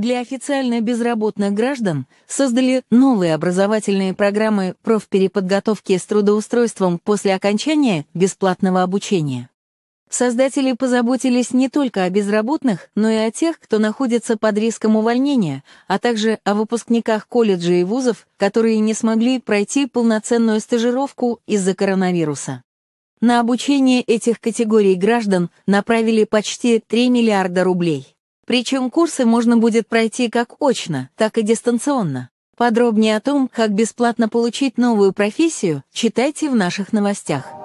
для официально безработных граждан создали новые образовательные программы профпереподготовки с трудоустройством после окончания бесплатного обучения. Создатели позаботились не только о безработных, но и о тех, кто находится под риском увольнения, а также о выпускниках колледжей и вузов, которые не смогли пройти полноценную стажировку из-за коронавируса. На обучение этих категорий граждан направили почти 3 миллиарда рублей. Причем курсы можно будет пройти как очно, так и дистанционно. Подробнее о том, как бесплатно получить новую профессию, читайте в наших новостях.